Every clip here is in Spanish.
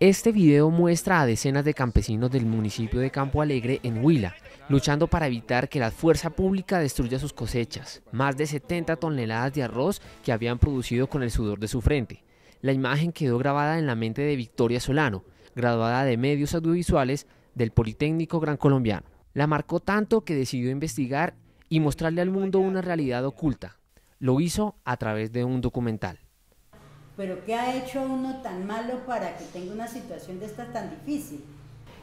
Este video muestra a decenas de campesinos del municipio de Campo Alegre en Huila, luchando para evitar que la fuerza pública destruya sus cosechas, más de 70 toneladas de arroz que habían producido con el sudor de su frente. La imagen quedó grabada en la mente de Victoria Solano, graduada de medios audiovisuales del Politécnico Gran Colombiano. La marcó tanto que decidió investigar y mostrarle al mundo una realidad oculta. Lo hizo a través de un documental. Pero ¿qué ha hecho uno tan malo para que tenga una situación de esta tan difícil?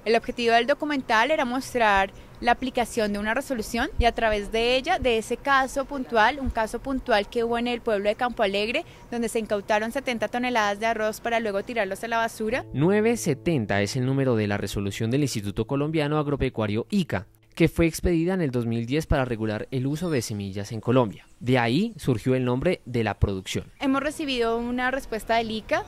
El objetivo del documental era mostrar la aplicación de una resolución y a través de ella, de ese caso puntual, un caso puntual que hubo en el pueblo de Campo Alegre, donde se incautaron 70 toneladas de arroz para luego tirarlos a la basura. 970 es el número de la resolución del Instituto Colombiano Agropecuario ICA, que fue expedida en el 2010 para regular el uso de semillas en Colombia. De ahí surgió el nombre de la producción. Hemos recibido una respuesta del ICA.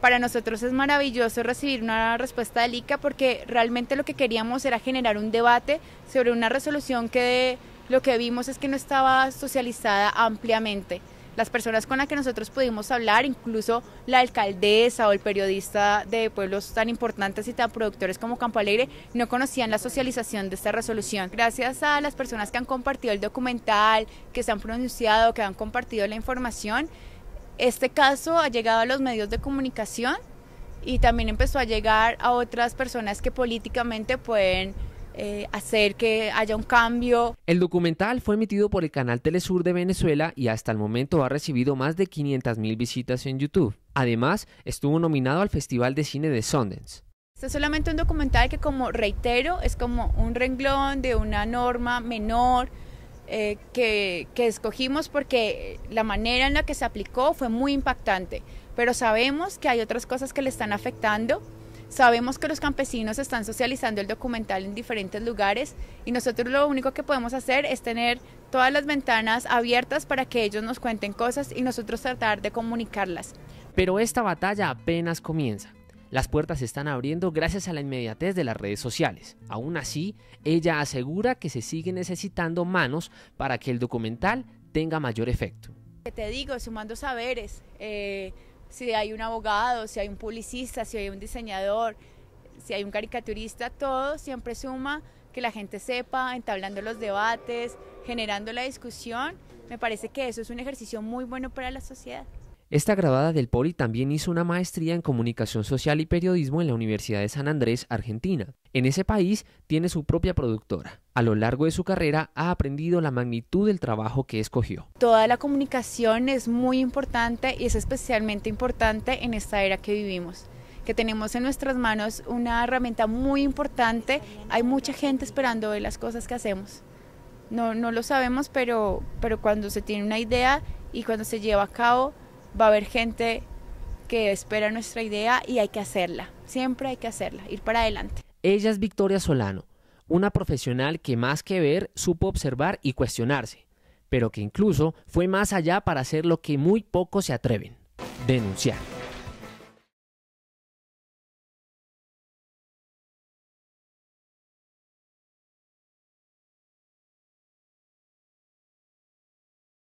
Para nosotros es maravilloso recibir una respuesta del ICA porque realmente lo que queríamos era generar un debate sobre una resolución que lo que vimos es que no estaba socializada ampliamente las personas con las que nosotros pudimos hablar, incluso la alcaldesa o el periodista de pueblos tan importantes y tan productores como Campo Alegre, no conocían la socialización de esta resolución. Gracias a las personas que han compartido el documental, que se han pronunciado, que han compartido la información, este caso ha llegado a los medios de comunicación y también empezó a llegar a otras personas que políticamente pueden eh, hacer que haya un cambio. El documental fue emitido por el canal Telesur de Venezuela y hasta el momento ha recibido más de 500.000 visitas en YouTube. Además, estuvo nominado al Festival de Cine de Sundance. Este es solamente un documental que, como reitero, es como un renglón de una norma menor eh, que, que escogimos porque la manera en la que se aplicó fue muy impactante. Pero sabemos que hay otras cosas que le están afectando Sabemos que los campesinos están socializando el documental en diferentes lugares y nosotros lo único que podemos hacer es tener todas las ventanas abiertas para que ellos nos cuenten cosas y nosotros tratar de comunicarlas. Pero esta batalla apenas comienza. Las puertas se están abriendo gracias a la inmediatez de las redes sociales. Aún así, ella asegura que se sigue necesitando manos para que el documental tenga mayor efecto. Te digo, sumando saberes, eh, si hay un abogado, si hay un publicista, si hay un diseñador, si hay un caricaturista, todo siempre suma que la gente sepa, entablando los debates, generando la discusión. Me parece que eso es un ejercicio muy bueno para la sociedad. Esta graduada del Poli también hizo una maestría en comunicación social y periodismo en la Universidad de San Andrés, Argentina. En ese país tiene su propia productora. A lo largo de su carrera ha aprendido la magnitud del trabajo que escogió. Toda la comunicación es muy importante y es especialmente importante en esta era que vivimos que tenemos en nuestras manos una herramienta muy importante. Hay mucha gente esperando ver las cosas que hacemos. No, no lo sabemos, pero, pero cuando se tiene una idea y cuando se lleva a cabo, va a haber gente que espera nuestra idea y hay que hacerla, siempre hay que hacerla, ir para adelante. Ella es Victoria Solano, una profesional que más que ver supo observar y cuestionarse, pero que incluso fue más allá para hacer lo que muy pocos se atreven, denunciar.